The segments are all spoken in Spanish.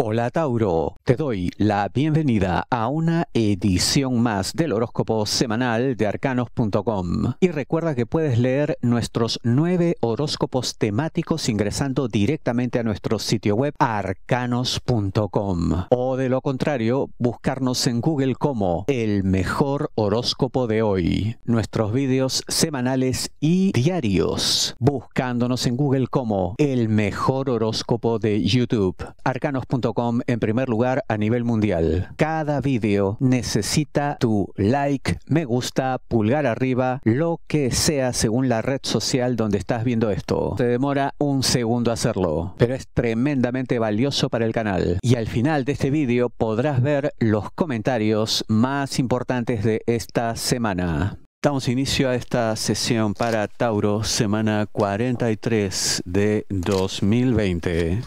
Hola Tauro, te doy la bienvenida a una edición más del horóscopo semanal de arcanos.com y recuerda que puedes leer nuestros nueve horóscopos temáticos ingresando directamente a nuestro sitio web arcanos.com o de lo contrario buscarnos en Google como el mejor horóscopo de hoy, nuestros vídeos semanales y diarios, buscándonos en Google como el mejor horóscopo de YouTube, arcanos.com en primer lugar a nivel mundial. Cada vídeo necesita tu like, me gusta, pulgar arriba, lo que sea según la red social donde estás viendo esto. Te demora un segundo hacerlo, pero es tremendamente valioso para el canal. Y al final de este vídeo podrás ver los comentarios más importantes de esta semana. Damos inicio a esta sesión para Tauro, semana 43 de 2020.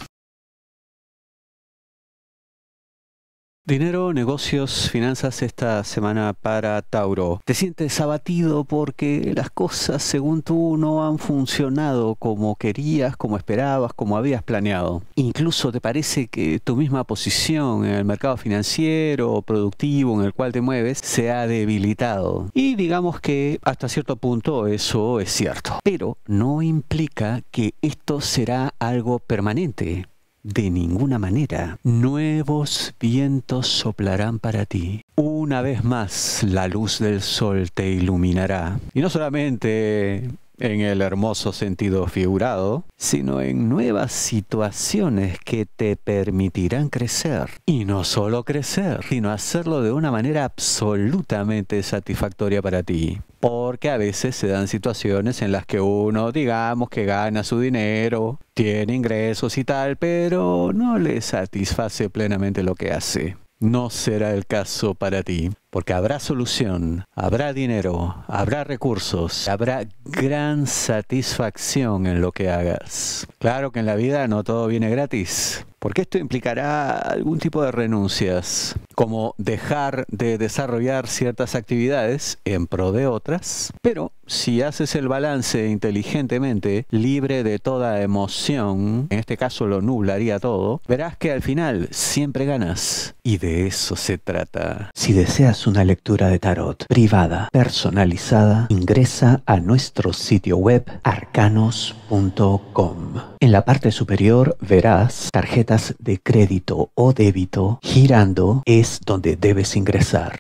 Dinero, negocios, finanzas esta semana para Tauro. Te sientes abatido porque las cosas según tú no han funcionado como querías, como esperabas, como habías planeado. Incluso te parece que tu misma posición en el mercado financiero o productivo en el cual te mueves se ha debilitado. Y digamos que hasta cierto punto eso es cierto. Pero no implica que esto será algo permanente de ninguna manera. Nuevos vientos soplarán para ti. Una vez más la luz del sol te iluminará. Y no solamente en el hermoso sentido figurado, sino en nuevas situaciones que te permitirán crecer. Y no solo crecer, sino hacerlo de una manera absolutamente satisfactoria para ti. Porque a veces se dan situaciones en las que uno, digamos, que gana su dinero, tiene ingresos y tal, pero no le satisface plenamente lo que hace no será el caso para ti, porque habrá solución, habrá dinero, habrá recursos, habrá gran satisfacción en lo que hagas. Claro que en la vida no todo viene gratis, porque esto implicará algún tipo de renuncias como dejar de desarrollar ciertas actividades en pro de otras, pero si haces el balance inteligentemente, libre de toda emoción, en este caso lo nublaría todo, verás que al final siempre ganas. Y de eso se trata. Si deseas una lectura de tarot privada, personalizada, ingresa a nuestro sitio web arcanos.com. En la parte superior verás tarjetas de crédito o débito girando donde debes ingresar.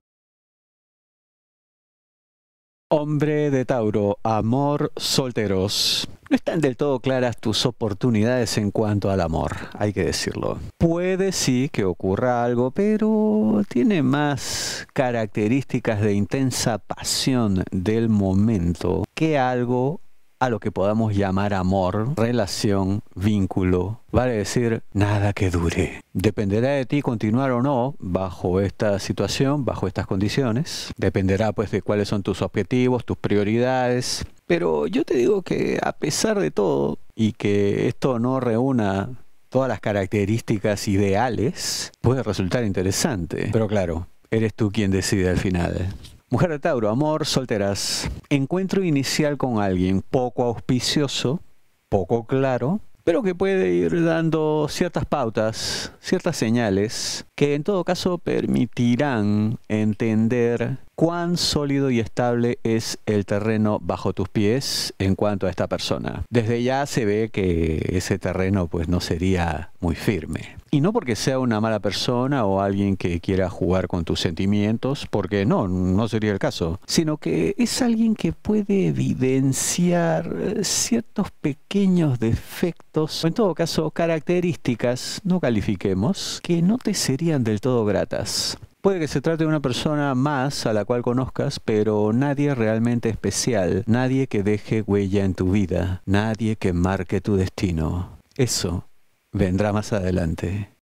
Hombre de Tauro, amor solteros. No están del todo claras tus oportunidades en cuanto al amor, hay que decirlo. Puede sí que ocurra algo, pero tiene más características de intensa pasión del momento que algo a lo que podamos llamar amor, relación, vínculo, vale decir nada que dure. Dependerá de ti continuar o no bajo esta situación, bajo estas condiciones. Dependerá pues de cuáles son tus objetivos, tus prioridades. Pero yo te digo que a pesar de todo y que esto no reúna todas las características ideales, puede resultar interesante. Pero claro, eres tú quien decide al final. Mujer de Tauro, amor, solteras. Encuentro inicial con alguien poco auspicioso, poco claro, pero que puede ir dando ciertas pautas, ciertas señales, que en todo caso permitirán entender cuán sólido y estable es el terreno bajo tus pies en cuanto a esta persona. Desde ya se ve que ese terreno pues no sería muy firme. Y no porque sea una mala persona o alguien que quiera jugar con tus sentimientos, porque no, no sería el caso, sino que es alguien que puede evidenciar eh, ciertos pequeños defectos, o en todo caso características, no califiquemos, que no te serían del todo gratas. Puede que se trate de una persona más a la cual conozcas, pero nadie realmente especial, nadie que deje huella en tu vida, nadie que marque tu destino. Eso vendrá más adelante.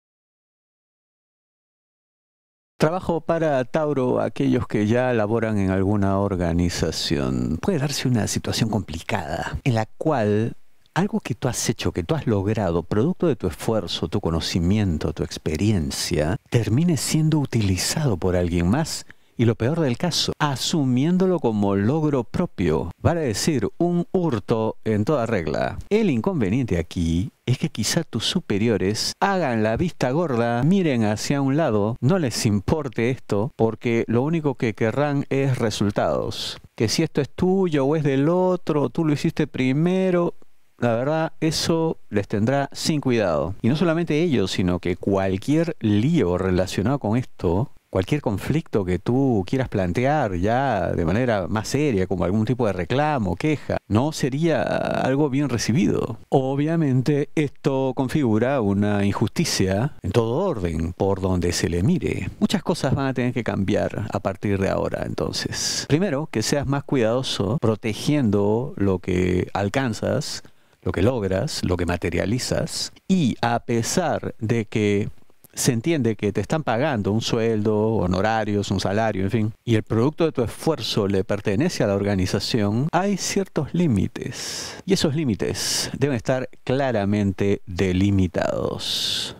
Trabajo para Tauro aquellos que ya laboran en alguna organización. Puede darse una situación complicada en la cual algo que tú has hecho, que tú has logrado, producto de tu esfuerzo, tu conocimiento, tu experiencia, termine siendo utilizado por alguien más y lo peor del caso, asumiéndolo como logro propio, vale decir, un hurto en toda regla. El inconveniente aquí es que quizá tus superiores hagan la vista gorda, miren hacia un lado, no les importe esto, porque lo único que querrán es resultados. Que si esto es tuyo o es del otro, tú lo hiciste primero, la verdad, eso les tendrá sin cuidado. Y no solamente ellos, sino que cualquier lío relacionado con esto, cualquier conflicto que tú quieras plantear ya de manera más seria, como algún tipo de reclamo, queja, no sería algo bien recibido. Obviamente esto configura una injusticia en todo orden, por donde se le mire. Muchas cosas van a tener que cambiar a partir de ahora, entonces. Primero, que seas más cuidadoso protegiendo lo que alcanzas lo que logras, lo que materializas, y a pesar de que se entiende que te están pagando un sueldo, honorarios, un salario, en fin, y el producto de tu esfuerzo le pertenece a la organización, hay ciertos límites. Y esos límites deben estar claramente delimitados.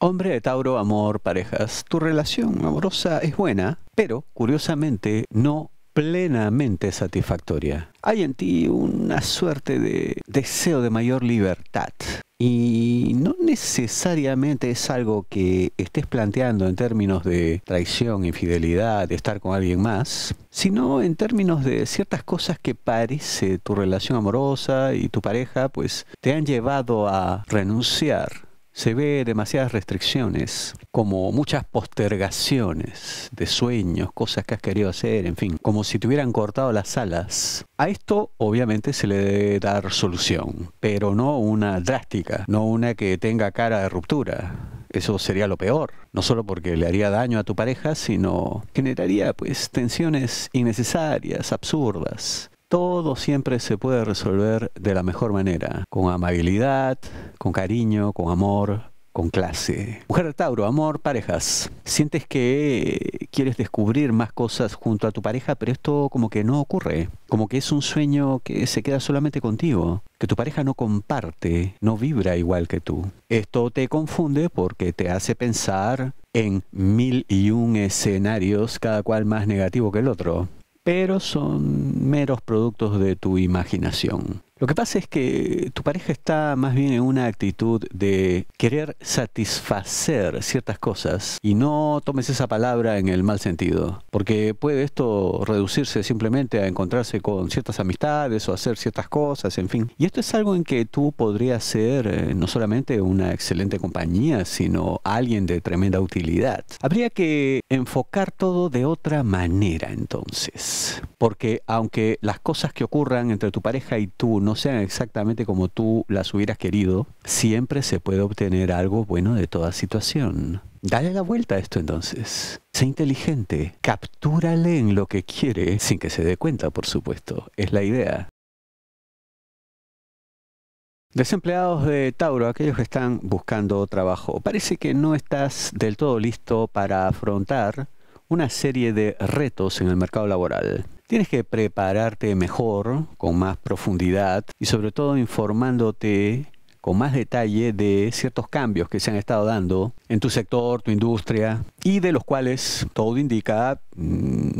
Hombre de Tauro, amor, parejas, tu relación amorosa es buena, pero curiosamente no plenamente satisfactoria. Hay en ti una suerte de deseo de mayor libertad y no necesariamente es algo que estés planteando en términos de traición, infidelidad, de estar con alguien más, sino en términos de ciertas cosas que parece tu relación amorosa y tu pareja pues te han llevado a renunciar se ve demasiadas restricciones, como muchas postergaciones de sueños, cosas que has querido hacer, en fin, como si te hubieran cortado las alas. A esto obviamente se le debe dar solución, pero no una drástica, no una que tenga cara de ruptura. Eso sería lo peor, no solo porque le haría daño a tu pareja, sino generaría pues tensiones innecesarias, absurdas todo siempre se puede resolver de la mejor manera, con amabilidad, con cariño, con amor, con clase. Mujer de Tauro, amor, parejas. Sientes que quieres descubrir más cosas junto a tu pareja, pero esto como que no ocurre. Como que es un sueño que se queda solamente contigo. Que tu pareja no comparte, no vibra igual que tú. Esto te confunde porque te hace pensar en mil y un escenarios, cada cual más negativo que el otro pero son meros productos de tu imaginación. Lo que pasa es que tu pareja está más bien en una actitud de querer satisfacer ciertas cosas y no tomes esa palabra en el mal sentido, porque puede esto reducirse simplemente a encontrarse con ciertas amistades o hacer ciertas cosas, en fin. Y esto es algo en que tú podrías ser eh, no solamente una excelente compañía, sino alguien de tremenda utilidad. Habría que enfocar todo de otra manera entonces, porque aunque las cosas que ocurran entre tu pareja y tú no no sean exactamente como tú las hubieras querido, siempre se puede obtener algo bueno de toda situación. Dale la vuelta a esto entonces. Sé inteligente. Captúrale en lo que quiere, sin que se dé cuenta, por supuesto. Es la idea. Desempleados de Tauro, aquellos que están buscando trabajo, parece que no estás del todo listo para afrontar una serie de retos en el mercado laboral. Tienes que prepararte mejor, con más profundidad y sobre todo informándote con más detalle de ciertos cambios que se han estado dando en tu sector, tu industria y de los cuales todo indica mm,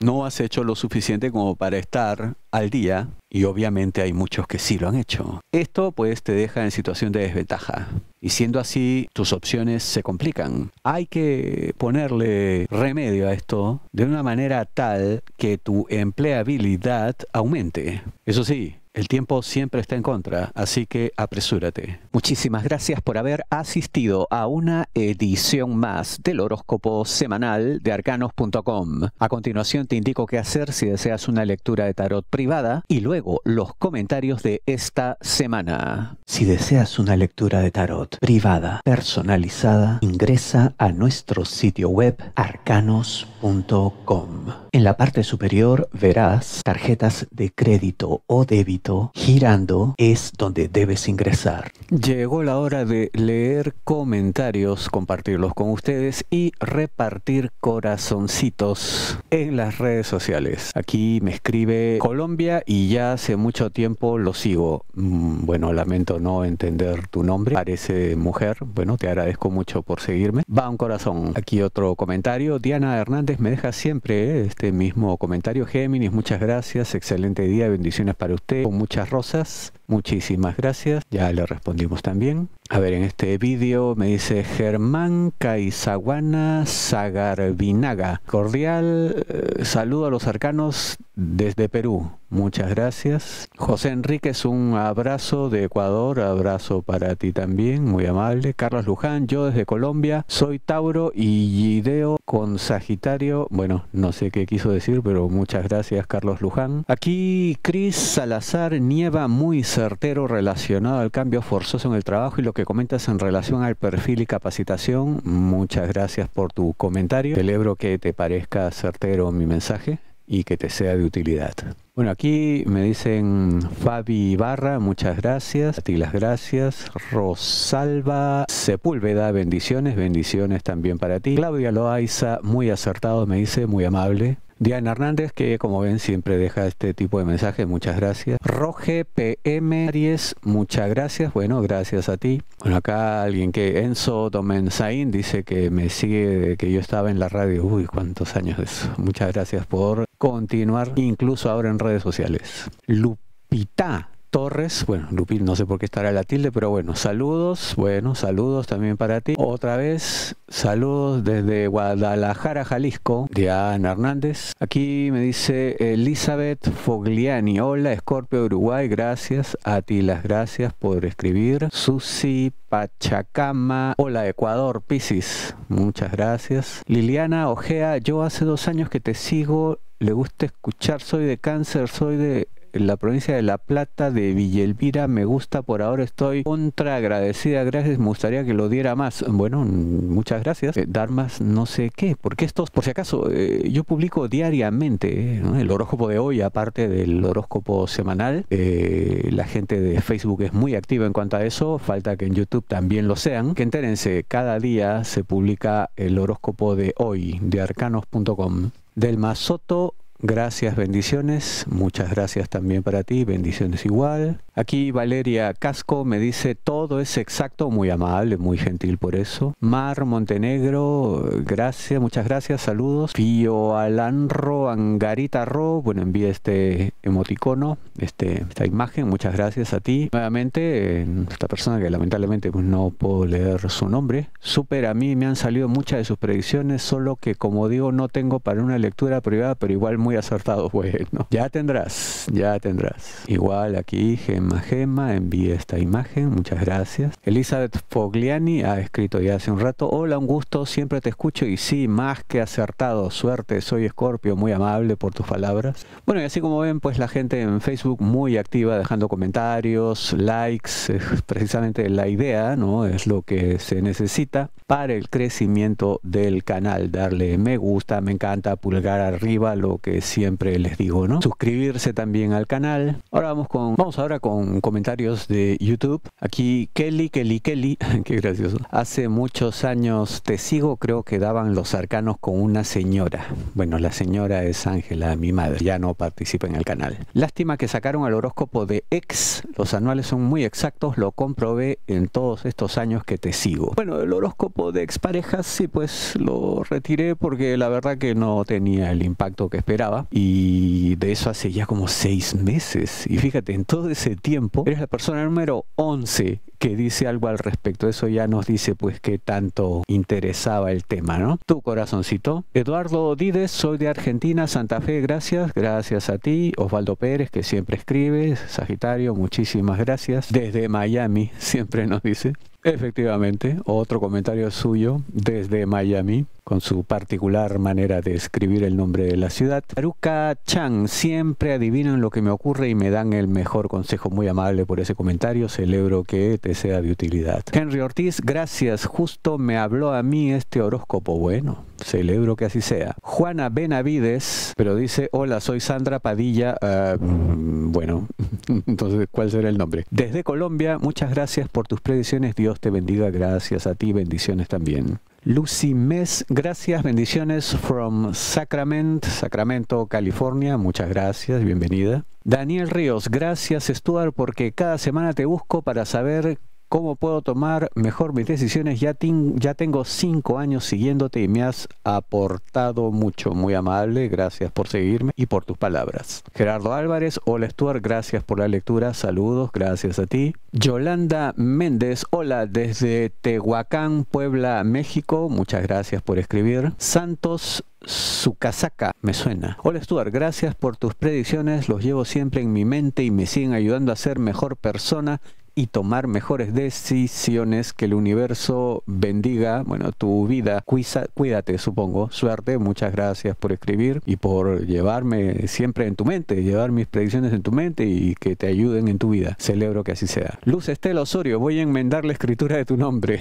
no has hecho lo suficiente como para estar al día y obviamente hay muchos que sí lo han hecho. Esto pues te deja en situación de desventaja y siendo así tus opciones se complican. Hay que ponerle remedio a esto de una manera tal que tu empleabilidad aumente. Eso sí, el tiempo siempre está en contra, así que apresúrate. Muchísimas gracias por haber asistido a una edición más del horóscopo semanal de arcanos.com. A continuación te indico qué hacer si deseas una lectura de tarot privada y luego los comentarios de esta semana. Si deseas una lectura de tarot privada personalizada, ingresa a nuestro sitio web arcanos.com. En la parte superior verás tarjetas de crédito o débito girando, es donde debes ingresar. Llegó la hora de leer comentarios, compartirlos con ustedes y repartir corazoncitos en las redes sociales. Aquí me escribe Colombia y ya hace mucho tiempo lo sigo. Mm, bueno, lamento no entender tu nombre. Parece mujer. Bueno, te agradezco mucho por seguirme. Va un corazón. Aquí otro comentario. Diana Hernández me deja siempre eh, este mismo comentario. Géminis, muchas gracias. Excelente día. Bendiciones para usted muchas rosas. Muchísimas gracias. Ya le respondimos también. A ver, en este vídeo me dice Germán Caizaguana Zagarbinaga. Cordial eh, saludo a los arcanos desde Perú. Muchas gracias. José Enríquez, un abrazo de Ecuador, abrazo para ti también, muy amable. Carlos Luján, yo desde Colombia, soy Tauro y Gideo con Sagitario. Bueno, no sé qué quiso decir, pero muchas gracias, Carlos Luján. Aquí Cris Salazar nieva muy certero relacionado al cambio forzoso en el trabajo y lo que comentas en relación al perfil y capacitación. Muchas gracias por tu comentario. Celebro que te parezca certero mi mensaje y que te sea de utilidad. Bueno, aquí me dicen Fabi Barra, muchas gracias, a ti las gracias, Rosalba Sepúlveda, bendiciones, bendiciones también para ti. Claudia Loaiza, muy acertado, me dice, muy amable, Diana Hernández, que como ven siempre deja este tipo de mensajes, muchas gracias. Roge PM Aries, muchas gracias, bueno, gracias a ti. Bueno, acá alguien que, Enzo Domenzain, dice que me sigue, que yo estaba en la radio, uy, cuántos años de eso. Muchas gracias por continuar, incluso ahora en redes sociales. Lupita Torres, bueno, Lupín, no sé por qué estará la tilde, pero bueno, saludos, bueno, saludos también para ti. Otra vez, saludos desde Guadalajara, Jalisco, Diana Hernández. Aquí me dice Elizabeth Fogliani, hola, Scorpio Uruguay, gracias a ti, las gracias por escribir. Susi Pachacama, hola, Ecuador, Piscis, muchas gracias. Liliana Ojea, yo hace dos años que te sigo, le gusta escuchar, soy de cáncer, soy de la provincia de La Plata de villelvira Me gusta, por ahora estoy contra agradecida. Gracias, me gustaría que lo diera más. Bueno, muchas gracias. Eh, dar más no sé qué, porque estos, por si acaso, eh, yo publico diariamente el horóscopo de hoy, aparte del horóscopo semanal. Eh, la gente de Facebook es muy activa en cuanto a eso. Falta que en YouTube también lo sean. Que entérense, cada día se publica el horóscopo de hoy de arcanos.com. Del Masoto Gracias, bendiciones. Muchas gracias también para ti, bendiciones igual. Aquí Valeria Casco me dice, todo es exacto, muy amable, muy gentil por eso. Mar Montenegro, gracias, muchas gracias, saludos. Pío Alanro Angarita Ro, bueno, envía este emoticono, este, esta imagen, muchas gracias a ti. Nuevamente, esta persona que lamentablemente pues, no puedo leer su nombre. Súper, a mí me han salido muchas de sus predicciones, solo que como digo, no tengo para una lectura privada, pero igual muy muy acertado, no Ya tendrás, ya tendrás. Igual aquí, gema gema, envíe esta imagen, muchas gracias. Elizabeth Fogliani ha escrito ya hace un rato, hola, un gusto, siempre te escucho y sí, más que acertado, suerte, soy Escorpio, muy amable por tus palabras. Bueno, y así como ven, pues la gente en Facebook muy activa, dejando comentarios, likes, es precisamente la idea, ¿no? Es lo que se necesita para el crecimiento del canal, darle me gusta, me encanta, pulgar arriba, lo que siempre les digo, ¿no? Suscribirse también al canal. Ahora vamos con vamos ahora con comentarios de YouTube. Aquí Kelly, Kelly, Kelly, qué gracioso. Hace muchos años te sigo, creo que daban los arcanos con una señora. Bueno, la señora es Ángela, mi madre. Ya no participa en el canal. Lástima que sacaron al horóscopo de ex. Los anuales son muy exactos, lo comprobé en todos estos años que te sigo. Bueno, el horóscopo de parejas sí pues lo retiré porque la verdad que no tenía el impacto que esperaba y de eso hace ya como seis meses. Y fíjate, en todo ese tiempo eres la persona número 11 que dice algo al respecto. Eso ya nos dice pues que tanto interesaba el tema, ¿no? Tu corazoncito. Eduardo Dides, soy de Argentina, Santa Fe, gracias. Gracias a ti. Osvaldo Pérez, que siempre escribes. Sagitario, muchísimas gracias. Desde Miami, siempre nos dice. Efectivamente, otro comentario suyo desde Miami, con su particular manera de escribir el nombre de la ciudad. Aruka Chan, siempre adivinan lo que me ocurre y me dan el mejor consejo. Muy amable por ese comentario, celebro que te sea de utilidad. Henry Ortiz, gracias. Justo me habló a mí este horóscopo bueno. Celebro que así sea. Juana Benavides, pero dice, hola, soy Sandra Padilla. Ah, mm, bueno, entonces, ¿cuál será el nombre? Desde Colombia, muchas gracias por tus predicciones. Dios te bendiga. Gracias a ti, bendiciones también. Lucy Mes, gracias, bendiciones from Sacramento, Sacramento, California, muchas gracias, bienvenida. Daniel Ríos, gracias Stuart porque cada semana te busco para saber cómo puedo tomar mejor mis decisiones. Ya, tengo cinco años siguiéndote y me has aportado mucho. Muy amable, gracias por seguirme y por tus palabras. Gerardo Álvarez, hola Stuart, gracias por la lectura. Saludos, gracias a ti. Yolanda Méndez, hola desde Tehuacán, Puebla, México. Muchas gracias por escribir. Santos su casaca, me suena. Hola Stuart, gracias por tus predicciones, los llevo siempre en mi mente y me siguen ayudando a ser mejor persona y tomar mejores decisiones. Que el universo bendiga, bueno, tu vida. cuídate, supongo. Suerte, muchas gracias por escribir y por llevarme siempre en tu mente, llevar mis predicciones en tu mente y que te ayuden en tu vida. Celebro que así sea. Luz Estela Osorio, voy a enmendar la escritura de tu nombre.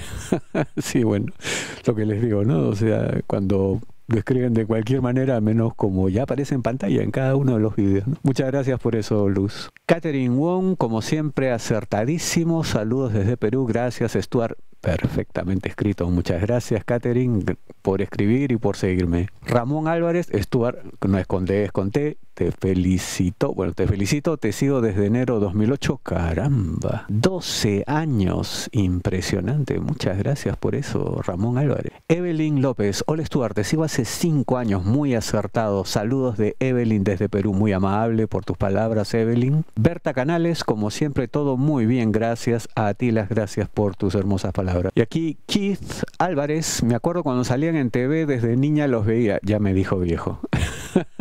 sí, bueno, lo que les digo, ¿no? O sea, cuando lo escriben de cualquier manera, menos como ya aparece en pantalla en cada uno de los videos. Muchas gracias por eso, Luz. Catherine Wong, como siempre, acertadísimo. Saludos desde Perú. Gracias, Stuart. Perfectamente escrito. Muchas gracias, Catherine por escribir y por seguirme. Ramón Álvarez, Stuart, no escondé, escondé, te felicito, bueno, te felicito, te sigo desde enero 2008, caramba, 12 años, impresionante, muchas gracias por eso, Ramón Álvarez. Evelyn López, hola Stuart, te sigo hace 5 años, muy acertado, saludos de Evelyn desde Perú, muy amable por tus palabras, Evelyn. Berta Canales, como siempre, todo muy bien, gracias a ti, las gracias por tus hermosas palabras. Y aquí Keith Álvarez, me acuerdo cuando salían en TV desde niña los veía. Ya me dijo viejo.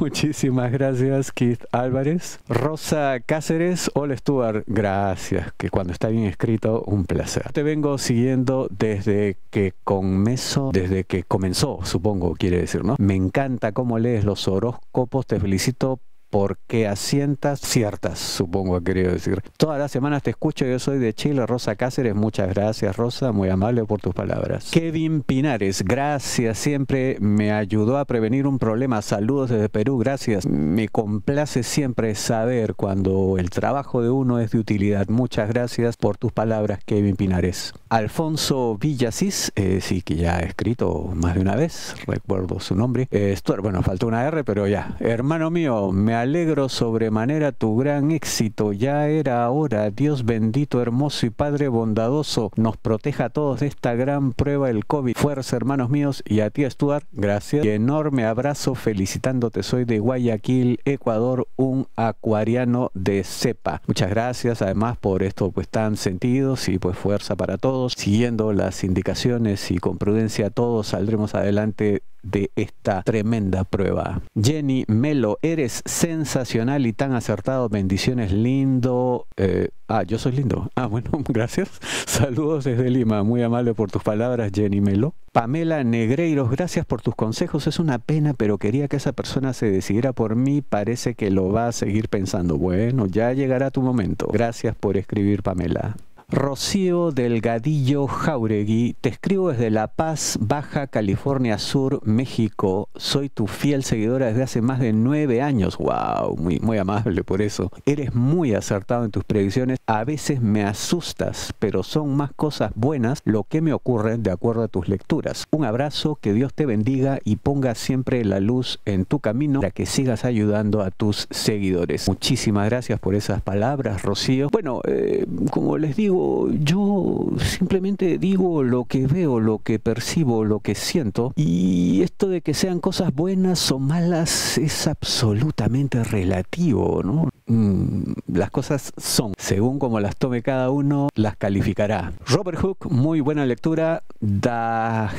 Muchísimas gracias, Keith Álvarez. Rosa Cáceres, hola Stuart, gracias, que cuando está bien escrito, un placer. Te vengo siguiendo desde que comenzó desde que comenzó, supongo, quiere decir, ¿no? Me encanta cómo lees los horóscopos, te felicito porque asientas ciertas, supongo que quería decir. Todas las semanas te escucho, yo soy de Chile, Rosa Cáceres, muchas gracias Rosa, muy amable por tus palabras. Kevin Pinares, gracias, siempre me ayudó a prevenir un problema, saludos desde Perú, gracias. Me complace siempre saber cuando el trabajo de uno es de utilidad, muchas gracias por tus palabras Kevin Pinares. Alfonso Villasís, eh, sí que ya ha escrito más de una vez, recuerdo su nombre, eh, bueno, faltó una R, pero ya, hermano mío, me alegro sobremanera tu gran éxito. Ya era hora, Dios bendito, hermoso y Padre bondadoso, nos proteja a todos de esta gran prueba el COVID. Fuerza, hermanos míos, y a ti, Stuart, gracias. Y enorme abrazo felicitándote. Soy de Guayaquil, Ecuador, un acuariano de cepa. Muchas gracias, además, por esto, pues tan sentidos y pues fuerza para todos. Siguiendo las indicaciones y con prudencia, todos saldremos adelante de esta tremenda prueba. Jenny Melo, eres sensacional y tan acertado. Bendiciones, lindo. Eh, ah, yo soy lindo. Ah, bueno, gracias. Saludos desde Lima. Muy amable por tus palabras, Jenny Melo. Pamela Negreiros, gracias por tus consejos. Es una pena, pero quería que esa persona se decidiera por mí. Parece que lo va a seguir pensando. Bueno, ya llegará tu momento. Gracias por escribir, Pamela. Rocío Delgadillo Jauregui, te escribo desde La Paz, Baja California Sur, México. Soy tu fiel seguidora desde hace más de nueve años. ¡Wow! Muy, muy amable por eso. Eres muy acertado en tus predicciones. A veces me asustas, pero son más cosas buenas lo que me ocurre de acuerdo a tus lecturas. Un abrazo, que Dios te bendiga y ponga siempre la luz en tu camino para que sigas ayudando a tus seguidores. Muchísimas gracias por esas palabras, Rocío. Bueno, eh, como les digo, yo, simplemente digo lo que veo, lo que percibo, lo que siento. Y esto de que sean cosas buenas o malas es absolutamente relativo, ¿no? Mm, las cosas son, según como las tome cada uno, las calificará. Robert Hooke, muy buena lectura. Da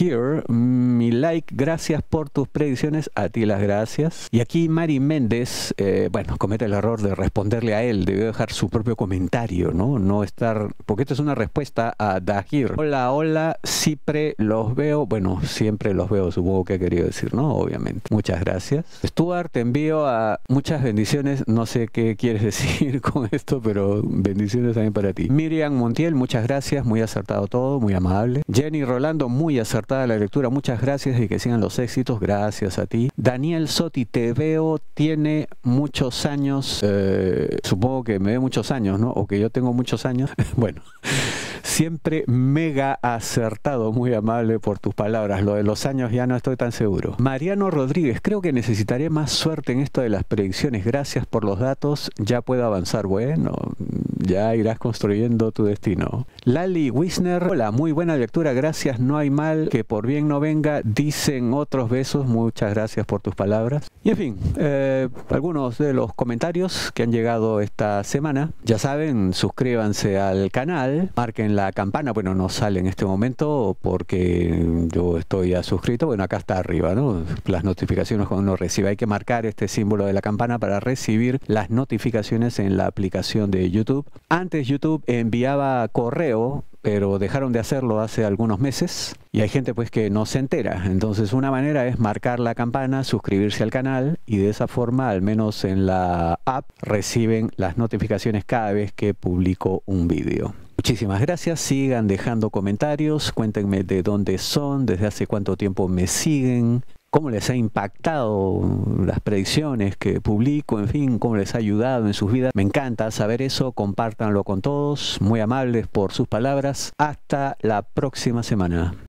Here, mi like, gracias por tus predicciones, a ti las gracias. Y aquí Mari Méndez, eh, bueno, comete el error de responderle a él, debió dejar su propio comentario, ¿no? No porque esta es una respuesta a Dahir. Hola, hola, siempre los veo. Bueno, siempre los veo, supongo que ha querido decir, ¿no? Obviamente. Muchas gracias. Stuart, te envío a muchas bendiciones. No sé qué quieres decir con esto, pero bendiciones también para ti. Miriam Montiel, muchas gracias. Muy acertado todo, muy amable. Jenny Rolando, muy acertada la lectura. Muchas gracias y que sigan los éxitos. Gracias a ti. Daniel Sotti, te veo. Tiene muchos años. Eh, supongo que me ve muchos años, ¿no? O que yo tengo muchos años. bueno, siempre mega acertado, muy amable por tus palabras. Lo de los años ya no estoy tan seguro. Mariano Rodríguez, creo que necesitaré más suerte en esto de las predicciones. Gracias por los datos. Ya puedo avanzar. Bueno, ya irás construyendo tu destino. Lali Wisner, hola, muy buena lectura, gracias, no hay mal que por bien no venga, dicen otros besos, muchas gracias por tus palabras. Y en fin, eh, algunos de los comentarios que han llegado esta semana, ya saben, suscríbanse al canal, marquen la campana, bueno, no sale en este momento porque yo estoy ya suscrito, bueno, acá está arriba, ¿no? Las notificaciones cuando uno recibe, hay que marcar este símbolo de la campana para recibir las notificaciones en la aplicación de YouTube. Antes YouTube enviaba correo pero dejaron de hacerlo hace algunos meses y hay gente pues que no se entera. Entonces una manera es marcar la campana, suscribirse al canal y de esa forma al menos en la app reciben las notificaciones cada vez que publico un vídeo. Muchísimas gracias, sigan dejando comentarios, cuéntenme de dónde son, desde hace cuánto tiempo me siguen, cómo les ha impactado las predicciones que publico, en fin, cómo les ha ayudado en sus vidas. Me encanta saber eso, compártanlo con todos, muy amables por sus palabras. Hasta la próxima semana.